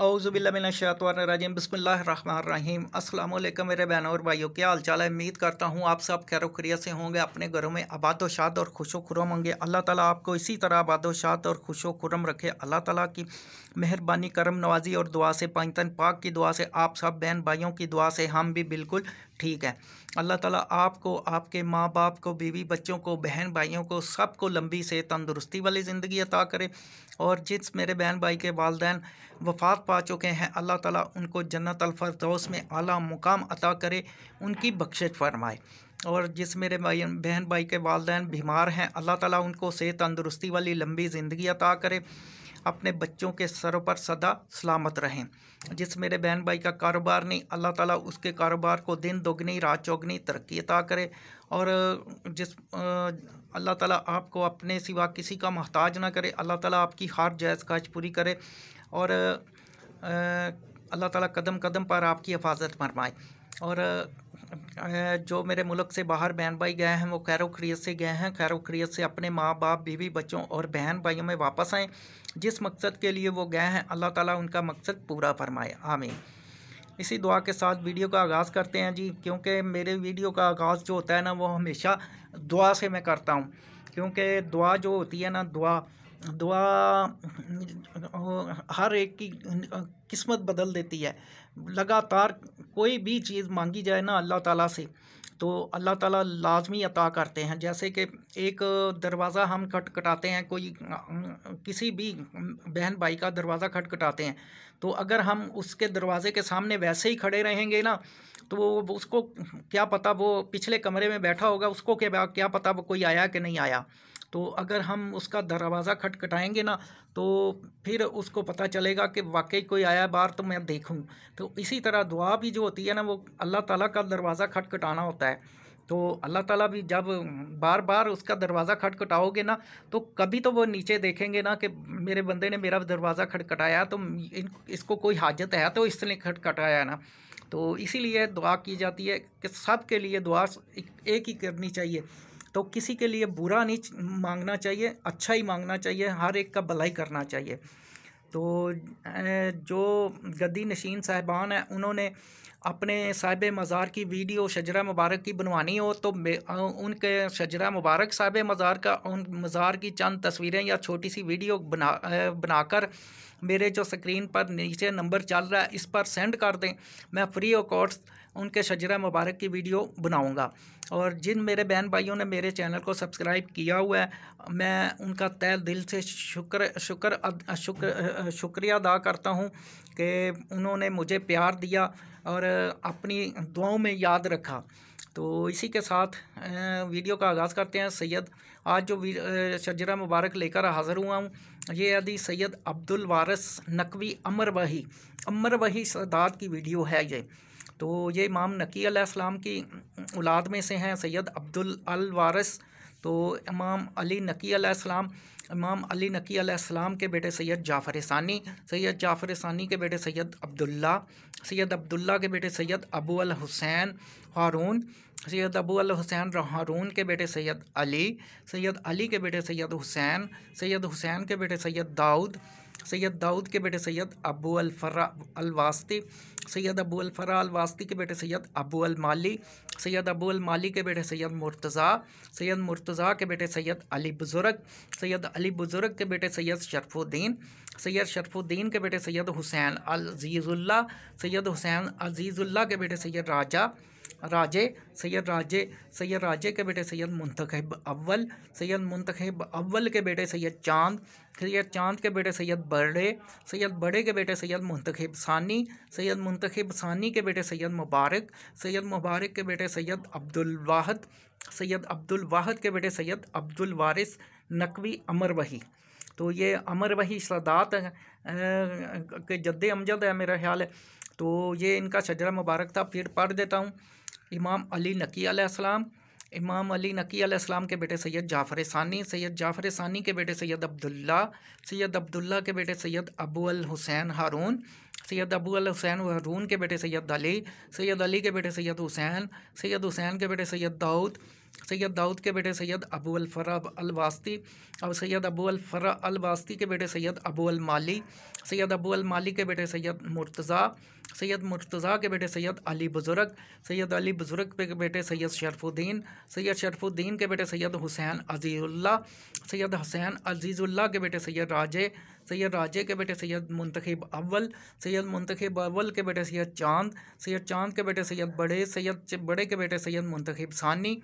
औज़बिल्लाशातवाजीम बसमीम असल मेरे बहनों और भाइयों क्या हाल चाल है उम्मीद करता हूँ आप सब खैर खैरखरिया से होंगे अपने घरों में आबाद शाद और व खुरम होंगे अल्लाह ताला आपको इसी तरह आबाद शाद और व खुरम रखे अल्लाह ताला की मेहरबानी करम नवाजी और दुआ से पाइतन पाक की दुआ से आप सब बहन भाइयों की दुआ से हम भी बिल्कुल ठीक है अल्लाह ताला आपको आपके माँ बाप को बीवी बच्चों को बहन भाइयों को सबको लंबी से तंदुरुस्ती वाली ज़िंदगी अता करे और जिस मेरे बहन भाई के वालदेन वफात पा चुके हैं अल्लाह ताला उनको जन्नत अलफरदौस में आला मुकाम अता करे उनकी बख्शिश फरमाए और जिस मेरे भाई बहन भाई के वालदेन बीमार हैं अल्लाह ताला उनको सेहत तंदुरुस्ती वाली लंबी ज़िंदगी अता करे अपने बच्चों के सरों पर सदा सलामत रहें जिस मेरे बहन भाई का कारोबार नहीं अल्लाह ताला उसके कारोबार को दिन दोगनी रात चौगनी तरक्की अता करे और जिस अल्लाह ताला आपको अपने सिवा किसी का मोहताज ना करे अल्लाह ताला आपकी हर जायज़ काज पूरी करे और अल्लाह ताला कदम कदम पर आपकी हिफाजत फरमाए और जो मेरे मुल्क से बाहर बहन भाई गए हैं वो खैर वक्रियत से गए हैं खैर वक्रियत से अपने माँ बाप बीवी बच्चों और बहन भाइयों में वापस आएँ जिस मकसद के लिए वो गए हैं अल्लाह ताला उनका मकसद पूरा फरमाए आमीन इसी दुआ के साथ वीडियो का आगाज़ करते हैं जी क्योंकि मेरे वीडियो का आगाज़ जो होता है ना वो हमेशा दुआ से मैं करता हूँ क्योंकि दुआ जो होती है ना दुआ दुआ हर एक की किस्मत बदल देती है लगातार कोई भी चीज़ मांगी जाए ना अल्लाह ताला से तो अल्लाह ताला लाजमी अता करते हैं जैसे कि एक दरवाज़ा हम खटखटाते हैं कोई किसी भी बहन भाई का दरवाज़ा खटखटाते हैं तो अगर हम उसके दरवाज़े के सामने वैसे ही खड़े रहेंगे ना तो वो उसको क्या पता वो पिछले कमरे में बैठा होगा उसको क्या क्या पता वो कोई आया कि नहीं आया तो अगर हम उसका दरवाज़ा खटखटाएंगे ना तो फिर उसको पता चलेगा कि वाकई कोई आया बार तो मैं देखूं तो इसी तरह दुआ भी जो होती है ना वो अल्लाह ताला का दरवाज़ा खटखटाना होता है तो अल्लाह ताला भी जब बार बार उसका दरवाज़ा खटखटाओगे ना तो कभी तो वो नीचे देखेंगे ना कि मेरे बंदे ने मेरा दरवाज़ा खटखटाया तो इन इसको कोई हाजत है तो इसने खटखटाया ना तो इसीलिए दुआ की जाती है कि सब के लिए दुआ एक, एक ही करनी चाहिए तो किसी के लिए बुरा नहीं मांगना चाहिए अच्छा ही मांगना चाहिए हर एक का भलाई करना चाहिए तो जो गद्दी नशीन साहबान हैं उन्होंने अपने साहिब मज़ार की वीडियो शजरा मुबारक की बनवानी हो तो उनके शजरा मुबारक साहिब मज़ार का उन मज़ार की चंद तस्वीरें या छोटी सी वीडियो बना बनाकर मेरे जो स्क्रीन पर नीचे नंबर चल रहा है इस पर सेंड कर दें मैं फ्री ऑफ कॉस्ट उनके शजरा मुबारक की वीडियो बनाऊँगा और जिन मेरे बहन भाइयों ने मेरे चैनल को सब्सक्राइब किया हुआ है मैं उनका तय दिल से शुक्र शुक्र शुक्र शुक्रिया अदा करता हूँ कि उन्होंने मुझे प्यार दिया और अपनी दुआओं में याद रखा तो इसी के साथ वीडियो का आगाज़ करते हैं सैयद आज जो शजरा मुबारक लेकर हाज़िर हुआ हूँ ये यदि सैयद अब्दुल वारस नकवी अमर वही अमर वही सदात की वीडियो है ये तो ये इमाम नकी अलैहिस्सलाम की औलाद में से हैं सैयद अब्दुल अल वारस तो इमाम अली नकी अलैहिस्सलाम इमाम अली नकी अलैहिस्सलाम के बेटे सैयद जाफ़र सानी सैयद जाफ़र सानी के बेटे सैयद अब्दुल्ला सैयद अब्दुल्ला के बेटे सैयद अबू अल हुसैन हारून सैयद अबू अल हुसैन हारून के बेटे सैयद अली सैयद अली के बेटे सैयद हुसैन सैयद हुसैन के बेटे सैयद दाऊद सैयद दाऊद के बेटे सैयद अबू अलफरा अलवास्ती सैयद अबू अलफरा अलवास्ती के बेटे सैयद अबू अलमाली सैयद अबू अलमाली के बेटे सैयद मुर्तज़ा सैयद मुर्तज़ा के बेटे सैयद अली बुज़ुर्ग सैयद अली बुज़ुर्ग के बेटे सैयद शरफुद्दीन सैयद शरफुद्दीन के बेटे सैयद हुसैन अजीज़ुल्ला सैयद हुसैन अजीज़ुल्ला के बेटे सैयद राजा राजे सैयद राजे सैयद राजे के बेटे सैयद मुंतखब अव्वल सैयद मुंतखब अव्वल के बेटे सैयद चांद सैयद चांद के बेटे सैयद बड़े सैयद बड़े के बेटे सैयद मुंतखब सानी सैयद मुंतखब सानी के बेटे सैयद मुबारक सैयद मुबारक के बेटे सैयद अब्दुल वाहद सैयद अब्दुल वाहद के बेटे सैयद अब्दुल वारिस नकवी अमर वही तो ये अमर वही सदात के जद्द अमजद है मेरा ख्याल है तो ये इनका शजरा मुबारक था फिर पढ़ देता हूँ इमाम अली नकी आलाम इमाम अली नकी आलाम के बेटे सैयद जाफ़र सानी सैयद जाफ़र सानी के बेटे सैयद अब्दुल्ला सैयद अब्दुल्ला के बेटे सैयद अबू अल हुसैन हारून सैयद अबू अल हुसैन हारून के बेटे सैयद अली सैयद अली के बेटे सैयद हुसैन सैयद हुसैन के बेटे सैयद दाऊद सैयद दाऊद के बेटे सैयद अबू अल वास्ती और सैयद अबू अलफ़रा वास्ती के बेटे सैयद अबू अलमाली सैयद अबू माली के बेटे सैयद मुर्तज़ा सैयद मुर्तज़ा के बेटे सैयद अली बुज़ुर्ग सैयद अली बुज़ुर्ग के बेटे सैयद शरफुद्दीन सैयद शरफुद्दीन के बेटे सैयद हुसैन अजीज़ुल्ला सैयद हुसैन अजीज़ुल्ला के बेटे सैयद राजे सैयद राजे के बेटे सैयद मुंतखब अव्वल सैयद मुंतखब अव्वल के बेटे सैयद चांद सैयद चांद के बेटे सैयद बड़े सैयद बड़े के बेटे सैयद मुंतखब सानी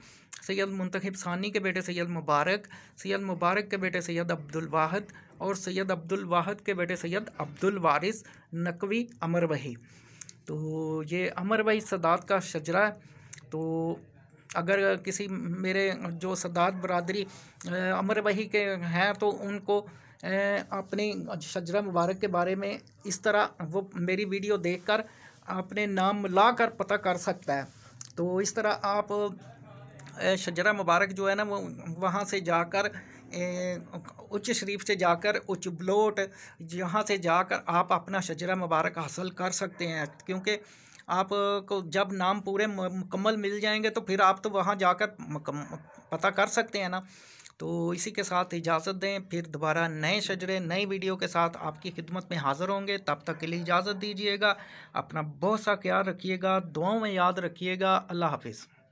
सैयद मुंतखब सानी के बेटे सैयद मुबारक सैयद मुबारक के बेटे सैयद अब्दुलवाहद और सैयद अब्दुल वाहद के बेटे सैयद अब्दुल वारिस नकवी अमर वही तो ये अमर वही सदात का शजरा है तो अगर किसी मेरे जो सदात बरदरी अमर वही के हैं तो उनको अपने शजरा मुबारक के बारे में इस तरह वो मेरी वीडियो देखकर अपने नाम ला कर पता कर सकता है तो इस तरह आप शजरा मुबारक जो है ना वो वहाँ से जाकर उच्च शरीफ से जाकर उच्च ब्लोट जहाँ से जाकर आप अपना शजरा मुबारक हासिल कर सकते हैं क्योंकि आपको जब नाम पूरे मुकम्मल मिल जाएंगे तो फिर आप तो वहाँ जाकर पता कर सकते हैं ना तो इसी के साथ इजाज़त दें फिर दोबारा नए शजरे नए वीडियो के साथ आपकी खिदमत में हाज़िर होंगे तब तक के लिए इजाज़त दीजिएगा अपना बहुत सा ख्याल रखिएगा दुआओं में याद रखिएगा अल्लाह हाफिज़